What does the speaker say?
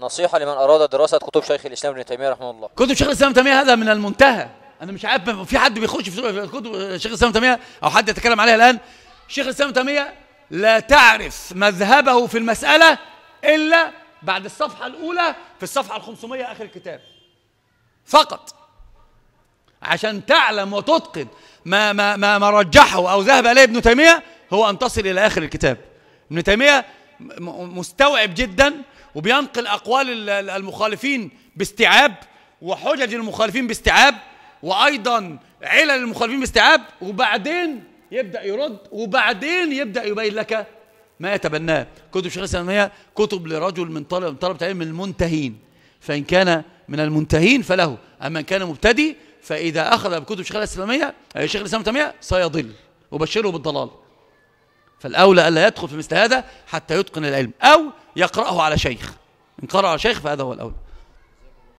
نصيحة لمن أراد دراسة كتب شيخ الإسلام ابن تيمية رحمه الله كتب شيخ الإسلام ابن تيمية هذا من المنتهى أنا مش عارف في حد بيخش في كتب شيخ الإسلام ابن تيمية أو حد يتكلم عليها الآن شيخ الإسلام ابن تيمية لا تعرف مذهبه في المسألة إلا بعد الصفحة الأولى في الصفحة ال 500 آخر الكتاب فقط عشان تعلم وتتقن ما ما ما, ما رجحه أو ذهب إليه ابن تيمية هو أن تصل إلى آخر الكتاب ابن تيمية مستوعب جدا وبينقل أقوال المخالفين باستيعاب وحجج المخالفين باستيعاب وأيضا علل المخالفين باستيعاب وبعدين يبدأ يرد وبعدين يبدأ يبين لك ما يتبناه كتب شيخ الإسلام هي كتب لرجل من طلب من طلبة من المنتهين فإن كان من المنتهين فله أما إن كان مبتدئ فإذا أخذ بكتب شيخ الإسلامية شيخ الإسلام تيمية سيضل وبشره بالضلال فالأولى ألا يدخل في مثل هذا حتى يتقن العلم أو يقرأه على شيخ إن قرأ على شيخ فهذا هو الأولى